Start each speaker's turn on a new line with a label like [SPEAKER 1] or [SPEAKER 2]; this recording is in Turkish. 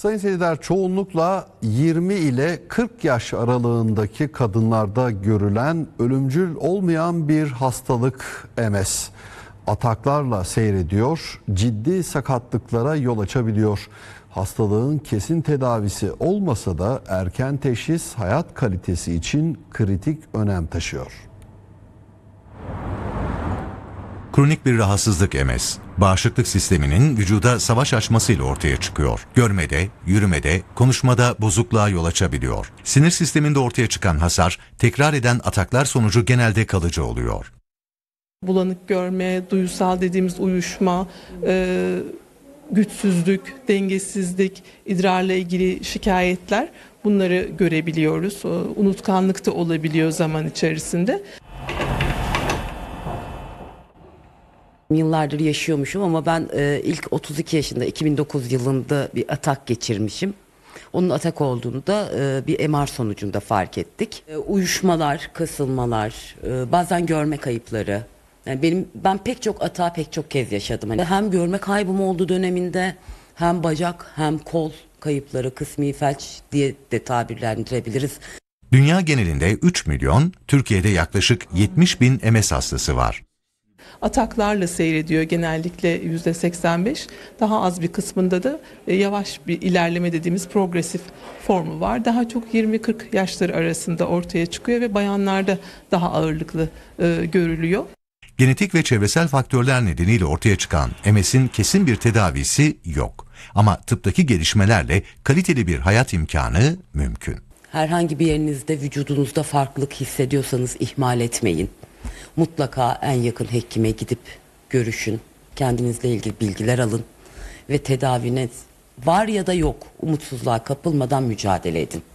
[SPEAKER 1] Sayın seyirciler çoğunlukla 20 ile 40 yaş aralığındaki kadınlarda görülen ölümcül olmayan bir hastalık MS. Ataklarla seyrediyor, ciddi sakatlıklara yol açabiliyor. Hastalığın kesin tedavisi olmasa da erken teşhis hayat kalitesi için kritik önem taşıyor.
[SPEAKER 2] Kronik bir rahatsızlık emez. bağışıklık sisteminin vücuda savaş açmasıyla ortaya çıkıyor. Görmede, yürümede, konuşmada bozukluğa yol açabiliyor. Sinir sisteminde ortaya çıkan hasar, tekrar eden ataklar sonucu genelde kalıcı oluyor.
[SPEAKER 3] Bulanık görme, duyusal dediğimiz uyuşma, e, güçsüzlük, dengesizlik, idrarla ilgili şikayetler bunları görebiliyoruz. E, unutkanlık da olabiliyor zaman içerisinde.
[SPEAKER 4] Yıllardır yaşıyormuşum ama ben e, ilk 32 yaşında 2009 yılında bir atak geçirmişim. Onun atak olduğunu da e, bir MR sonucunda fark ettik. E, uyuşmalar, kasılmalar, e, bazen görme kayıpları. Yani benim ben pek çok atağı pek çok kez yaşadım. Hani hem görme kaybım oldu döneminde hem bacak hem kol kayıpları kısmi felç diye de tabirlendirebiliriz.
[SPEAKER 2] Dünya genelinde 3 milyon, Türkiye'de yaklaşık 70 bin MS hastası var.
[SPEAKER 3] Ataklarla seyrediyor genellikle yüzde 85. Daha az bir kısmında da e, yavaş bir ilerleme dediğimiz progresif formu var. Daha çok 20-40 yaşları arasında ortaya çıkıyor ve bayanlarda daha ağırlıklı e, görülüyor.
[SPEAKER 2] Genetik ve çevresel faktörler nedeniyle ortaya çıkan MS'in kesin bir tedavisi yok. Ama tıptaki gelişmelerle kaliteli bir hayat imkanı mümkün.
[SPEAKER 4] Herhangi bir yerinizde vücudunuzda farklılık hissediyorsanız ihmal etmeyin mutlaka en yakın hekime gidip görüşün. Kendinizle ilgili bilgiler alın ve tedaviniz var ya da yok umutsuzluğa kapılmadan mücadele edin.